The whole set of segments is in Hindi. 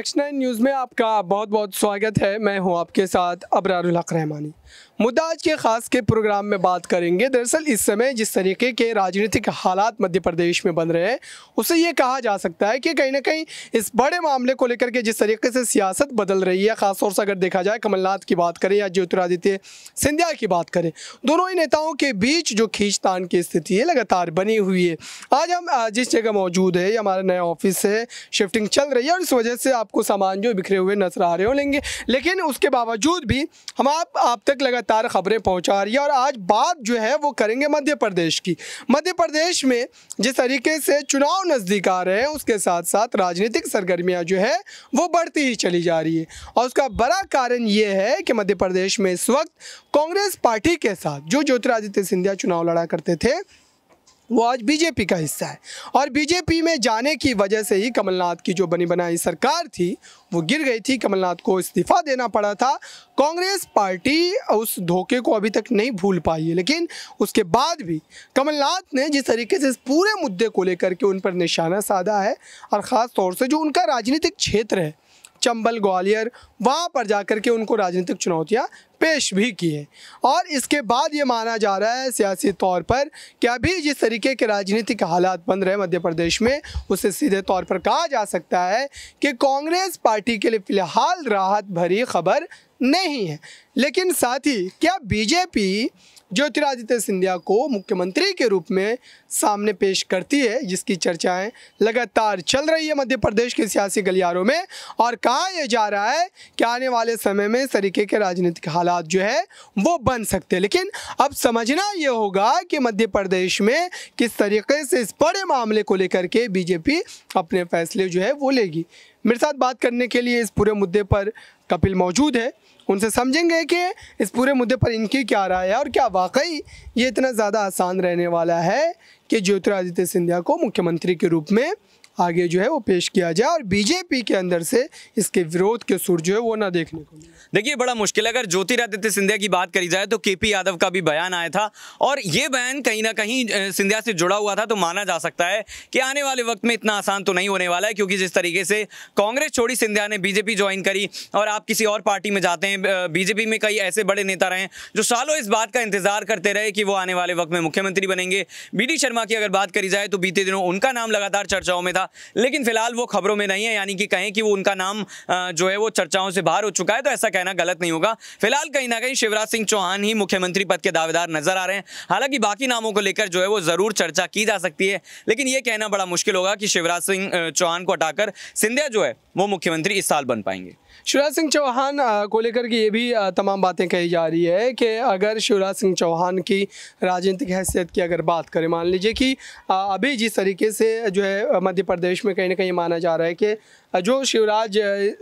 नेक्स्ट नाइन न्यूज़ में आपका बहुत बहुत स्वागत है मैं हूं आपके साथ अबरारुल हक रहमानी मुद्दा आज के ख़ास के प्रोग्राम में बात करेंगे दरअसल इस समय जिस तरीके के राजनीतिक हालात मध्य प्रदेश में बन रहे हैं उसे ये कहा जा सकता है कि कहीं ना कहीं इस बड़े मामले को लेकर के जिस तरीके से सियासत बदल रही है ख़ासतौर से अगर देखा जाए कमलनाथ की बात करें या ज्योतिरादित्य सिंधिया की बात करें दोनों ही नेताओं के बीच जो खींचतान की स्थिति है लगातार बनी हुई है आज हम जिस जगह मौजूद है हमारा नया ऑफिस है शिफ्टिंग चल रही है और इस वजह से आप आपको सामान जो बिखरे हुए नजर आ रहे हो लेंगे लेकिन उसके बावजूद भी हम आप आप तक लगातार खबरें पहुंचा रही है और आज बात जो है वो करेंगे मध्य प्रदेश की मध्य प्रदेश में जिस तरीके से चुनाव नज़दीक आ रहे हैं उसके साथ साथ राजनीतिक सरगर्मियाँ जो है वो बढ़ती ही चली जा रही है और उसका बड़ा कारण ये है कि मध्य प्रदेश में इस वक्त कांग्रेस पार्टी के साथ जो ज्योतिरादित्य सिंधिया चुनाव लड़ा करते थे वो आज बीजेपी का हिस्सा है और बीजेपी में जाने की वजह से ही कमलनाथ की जो बनी बनाई सरकार थी वो गिर गई थी कमलनाथ को इस्तीफा देना पड़ा था कांग्रेस पार्टी उस धोखे को अभी तक नहीं भूल पाई है लेकिन उसके बाद भी कमलनाथ ने जिस तरीके से इस पूरे मुद्दे को लेकर के उन पर निशाना साधा है और ख़ास तौर से जो उनका राजनीतिक क्षेत्र है चंबल ग्वालियर वहाँ पर जाकर के उनको राजनीतिक चुनौतियाँ पेश भी की हैं और इसके बाद ये माना जा रहा है सियासी तौर पर कि अभी जिस तरीके के राजनीतिक हालात बन रहे मध्य प्रदेश में उसे सीधे तौर पर कहा जा सकता है कि कांग्रेस पार्टी के लिए फ़िलहाल राहत भरी खबर नहीं है लेकिन साथ ही क्या बीजेपी ज्योतिरादित्य सिंधिया को मुख्यमंत्री के रूप में सामने पेश करती है जिसकी चर्चाएं लगातार चल रही है मध्य प्रदेश के सियासी गलियारों में और कहा यह जा रहा है कि आने वाले समय में इस तरीके के राजनीतिक हालात जो है वो बन सकते हैं लेकिन अब समझना ये होगा कि मध्य प्रदेश में किस तरीके से इस बड़े मामले को लेकर के बीजेपी अपने फैसले जो है वो लेगी मेरे साथ बात करने के लिए इस पूरे मुद्दे पर कपिल मौजूद है उनसे समझेंगे कि इस पूरे मुद्दे पर इनकी क्या राय है और क्या वाकई ये इतना ज़्यादा आसान रहने वाला है कि ज्योतिरादित्य सिंधिया को मुख्यमंत्री के रूप में आगे जो है वो पेश किया जाए और बीजेपी के अंदर से इसके विरोध के सुर जो है वो ना देखने को देखिए बड़ा मुश्किल है अगर ज्योतिरादित्य सिंधिया की बात करी जाए तो के पी यादव का भी बयान आया था और ये बयान कहीं ना कहीं सिंधिया से जुड़ा हुआ था तो माना जा सकता है कि आने वाले वक्त में इतना आसान तो नहीं होने वाला है क्योंकि जिस तरीके से कांग्रेस छोड़ी सिंधिया ने बीजेपी ज्वाइन करी और आप किसी और पार्टी में जाते हैं बीजेपी में कई ऐसे बड़े नेता रहे जो सालों इस बात का इंतजार करते रहे कि वो आने वाले वक्त में मुख्यमंत्री बनेंगे बी शर्मा की अगर बात करी जाए तो बीते दिनों उनका नाम लगातार चर्चाओं में था लेकिन फिलहाल वो खबरों में नहीं है यानी कि कहें कि वो उनका नाम जो है वो चर्चाओं से बाहर हो चुका है तो ऐसा कहना गलत नहीं होगा फिलहाल कहीं ना कहीं शिवराज सिंह चौहान ही मुख्यमंत्री पद के दावेदार नजर आ रहे हैं हालांकि बाकी नामों को लेकर जो है वो जरूर चर्चा की जा सकती है लेकिन ये कहना बड़ा मुश्किल होगा कि शिवराज सिंह चौहान को हटाकर सिंधिया जो है वो मुख्यमंत्री इस साल बन पाएंगे शिवराज सिंह चौहान को लेकर के ये भी तमाम बातें कही जा रही है कि अगर शिवराज सिंह चौहान की राजनीतिक हैसियत की अगर बात करें मान लीजिए कि अभी जिस तरीके से जो है मध्य प्रदेश में कहीं ना कहीं माना जा रहा है कि जो शिवराज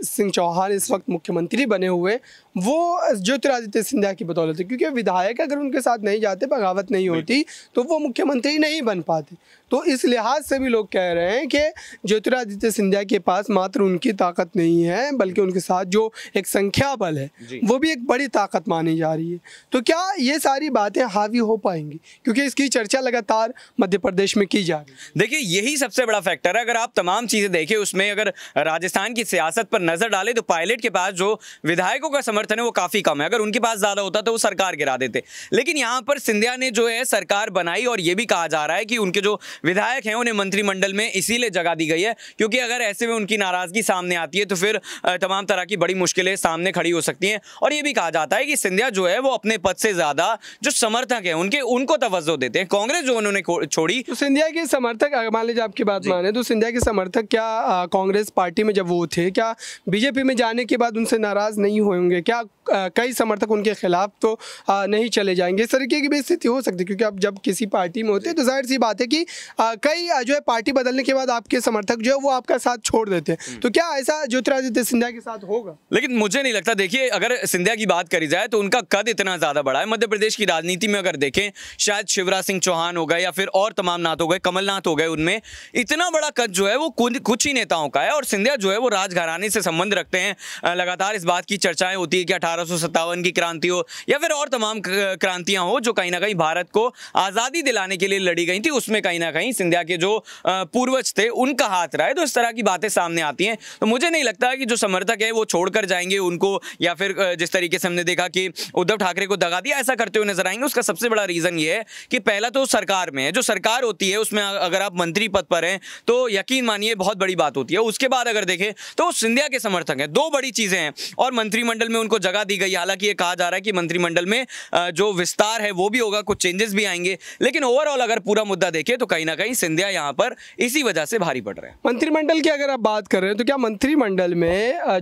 सिंह चौहान इस वक्त मुख्यमंत्री बने हुए वो ज्योतिरादित्य सिंधिया की बदौलत है क्योंकि विधायक अगर उनके साथ नहीं जाते बगावत नहीं होती तो वो मुख्यमंत्री नहीं बन पाते तो इस लिहाज से भी लोग कह रहे हैं कि ज्योतिरादित्य सिंधिया के पास मात्र उनकी ताकत नहीं है बल्कि उनके साथ जो एक संख्या बल है वो भी एक बड़ी ताकत मानी जा रही है तो क्या ये सारी बातें हावी हो पाएंगी क्योंकि इसकी चर्चा लगातार मध्य प्रदेश में की जा रही है देखिए यही सबसे बड़ा फैक्टर है अगर आप तमाम चीज़ें देखें उसमें अगर राजस्थान की सियासत पर नजर डाले तो पायलट के पास जो विधायकों का समर्थन है वो काफी कम है अगर उनके पास ज्यादा होता तो वो सरकार गिरा देते लेकिन यहाँ पर सिंधिया ने जो है सरकार बनाई और ये भी कहा जा रहा है कि उनके जो विधायक हैं उन्हें मंत्रिमंडल में इसीलिए जगह दी गई है क्योंकि अगर ऐसे में उनकी नाराजगी सामने आती है तो फिर तमाम तरह की बड़ी मुश्किलें सामने खड़ी हो सकती हैं और ये भी कहा जाता है कि सिंधिया जो है वो अपने पद से ज्यादा जो समर्थक है उनके उनको तवज्जो देते हैं कांग्रेस जो उन्होंने छोड़ी तो सिंधिया के समर्थक मान लीजिए आपकी बात माने तो सिंधिया के समर्थक क्या कांग्रेस पार्टी पार्टी में जब वो थे क्या बीजेपी में जाने के बाद उनसे नाराज़ नहीं होंगे क्या कई समर्थक उनके खिलाफ तो आ, नहीं चले जाएंगे इस तरीके की भी स्थिति हो सकती है क्योंकि आप जब किसी पार्टी में होते हैं तो जाहिर सी बात है कि आ, कई जो है पार्टी बदलने के बाद आपके समर्थक जो है वो आपका साथ छोड़ देते हैं हम्म। तो क्या ऐसा ज्योतिरादित्य सिंधिया के साथ होगा लेकिन मुझे नहीं लगता देखिए अगर सिंधिया की बात करी जाए तो उनका कद इतना ज़्यादा बड़ा है मध्य प्रदेश की राजनीति में अगर देखें शायद शिवराज सिंह चौहान हो गए या फिर और तमाम नाथ हो गए कमलनाथ हो गए उनमें इतना बड़ा कद जो है वो कुछ ही नेताओं का है और सिंधिया जो है वो राजघराने से संबंध रखते हैं लगातार इस बात की चर्चाएं होती है कि अठारह की क्रांति हो या फिर और तमाम क्रांतियां हो जो कहीं ना कहीं भारत को आज़ादी दिलाने के लिए लड़ी गई थी उसमें कहीं ना कहीं सिंधिया के जो पूर्वज थे उनका हाथ रहा है तो इस तरह की बातें सामने आती हैं तो मुझे नहीं लगता कि जो समर्थक है वो छोड़कर जाएंगे उनको या फिर जिस तरीके से हमने देखा कि उद्धव ठाकरे को दगा दिया ऐसा करते हुए नजर आएंगे उसका सबसे बड़ा रीज़न ये है कि पहला तो सरकार में है जो सरकार होती है उसमें अगर आप मंत्री पद पर हैं तो यकीन मानिए बहुत बड़ी बात होती है उसके बाद अगर देखें तो वो सिंधिया के समर्थक हैं दो बड़ी चीज़ें हैं और मंत्रिमंडल में उनको जगह दी गई हालांकि ये कहा जा रहा है कि मंत्रिमंडल में जो विस्तार है वो भी होगा कुछ चेंजेस भी आएंगे लेकिन ओवरऑल अगर पूरा मुद्दा देखें तो कहीं ना कहीं सिंधिया यहाँ पर इसी वजह से भारी पड़ रहे हैं मंत्रिमंडल की अगर आप बात कर रहे हैं तो क्या मंत्रिमंडल में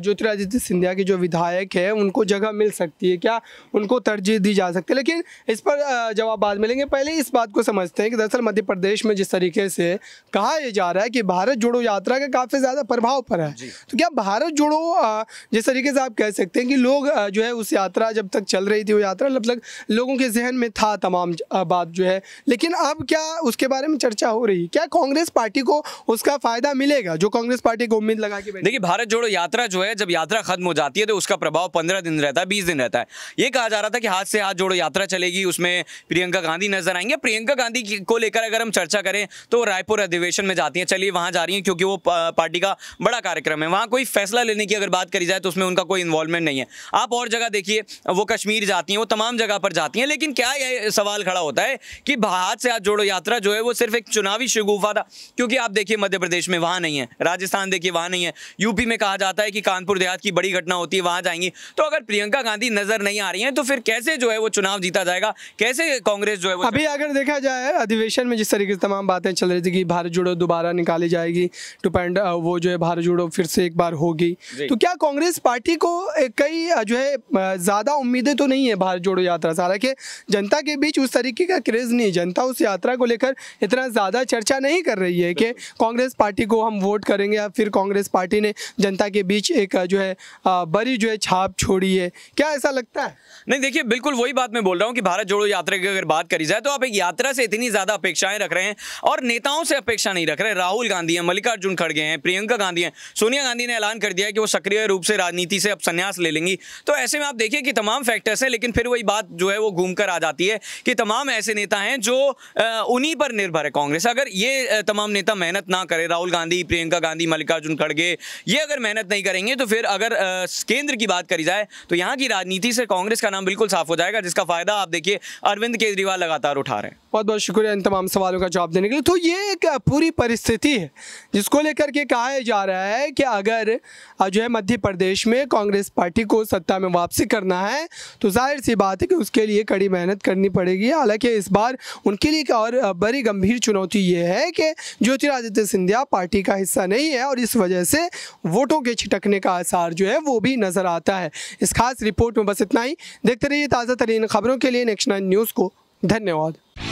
ज्योतिरादित्य सिंधिया के जो विधायक है उनको जगह मिल सकती है क्या उनको तरजीह दी जा सकती है लेकिन इस पर जवाब बाद में लेंगे पहले इस बात को समझते हैं कि दरअसल मध्य प्रदेश में जिस तरीके से कहा यह जा रहा है कि भारत जोड़ो यात्रा का काफ़ी ज़्यादा प्रभाव दबाव पर है तो क्या भारत जोड़ो जिस तरीके से आप कह सकते हैं कि लोग जो है उस यात्रा जब तक चल रही थी वो यात्रा जब मतलब तक लोगों के जहन में था तमाम बात जो है लेकिन अब क्या उसके बारे में चर्चा हो रही है क्या कांग्रेस पार्टी को उसका फायदा मिलेगा जो कांग्रेस पार्टी को उम्मीद लगा के देखिए भारत जोड़ो यात्रा जो है जब यात्रा खत्म हो जाती है तो उसका प्रभाव पंद्रह दिन रहता है बीस दिन रहता है ये कहा जा रहा था कि हाथ से हाथ जोड़ो यात्रा चलेगी उसमें प्रियंका गांधी नजर आएंगे प्रियंका गांधी को लेकर अगर हम चर्चा करें तो रायपुर अधिवेशन में जाती है चलिए वहां जा रही है क्योंकि वो पार्टी का बड़ा कार्यक्रम है वहाँ कोई फैसला लेने की अगर बात करी जाए तो उसमें उनका कोई इन्वॉल्वमेंट नहीं है आप और जगह देखिए वो कश्मीर जाती हैं वो तमाम जगह पर जाती हैं लेकिन क्या यह सवाल खड़ा होता है कि भारत से हाथ जोड़ो यात्रा जो है वो सिर्फ एक चुनावी शगुफा था क्योंकि आप देखिए मध्य प्रदेश में वहाँ नहीं है राजस्थान देखिए वहाँ नहीं है यूपी में कहा जाता है कि कानपुर देहात की बड़ी घटना होती है वहाँ जाएंगी तो अगर प्रियंका गांधी नजर नहीं आ रही है तो फिर कैसे जो है वो चुनाव जीता जाएगा कैसे कांग्रेस जो है वो अभी अगर देखा जाए अधिवेशन में जिस तरीके से तमाम बातें चल रही थी कि भारत जोड़ो दोबारा निकाली जाएगी टू पॉइंट वो जो है दोबारा जुड़ो फिर से एक बार होगी तो क्या कांग्रेस पार्टी को कई जो है ज़्यादा उम्मीदें तो नहीं है भारत जोड़ो यात्रा से हालांकि जनता के बीच उस तरीके का क्रेज़ नहीं जनता उस यात्रा को लेकर इतना ज़्यादा चर्चा नहीं कर रही है कि कांग्रेस पार्टी को हम वोट करेंगे या फिर कांग्रेस पार्टी ने जनता के बीच एक जो है बड़ी जो है छाप छोड़ी है क्या ऐसा लगता है नहीं देखिए बिल्कुल वही बात मैं बोल रहा हूँ कि भारत जोड़ो यात्रा की अगर बात करी जाए तो आप एक यात्रा से इतनी ज़्यादा अपेक्षाएं रख रहे हैं और नेताओं से अपेक्षा नहीं रख रहे राहुल गांधी हैं मल्लिकार्जुन खड़गे हैं प्रियंका गांधी गांधी हैं सोनिया गांधी ने ऐलान कर दिया है कि वो सक्रिय रूप से राजनीति से अब संन्यास ले लेंगी तो ऐसे में आप देखिए कि तमाम फैक्टर्स हैं लेकिन फिर वही बात जो है वो घूम आ जाती है कि तमाम ऐसे नेता हैं जो उन्हीं पर निर्भर है कांग्रेस अगर ये तमाम नेता मेहनत ना करें राहुल गांधी प्रियंका गांधी मल्लिकार्जुन खड़गे ये अगर मेहनत नहीं करेंगे तो फिर अगर केंद्र की बात करी जाए तो यहाँ की राजनीति से कांग्रेस का नाम बिल्कुल साफ हो जाएगा जिसका फायदा आप देखिए अरविंद केजरीवाल लगातार उठा रहे हैं बहुत बहुत शुक्रिया इन तमाम सवालों का जवाब देने के लिए तो ये एक पूरी परिस्थिति है जिसको लेकर के कहा जा रहा है कि अगर जो है मध्य प्रदेश में कांग्रेस पार्टी को सत्ता में वापसी करना है तो जाहिर सी बात है कि उसके लिए कड़ी मेहनत करनी पड़ेगी हालांकि इस बार उनके लिए और बड़ी गंभीर चुनौती ये है कि ज्योतिरादित्य सिंधिया पार्टी का हिस्सा नहीं है और इस वजह से वोटों के छिटकने का आसार जो है वो भी नज़र आता है इस खास रिपोर्ट में बस इतना ही देखते रहिए ताज़ा तरीन खबरों के लिए नेक्स्ट नाइन न्यूज़ को धन्यवाद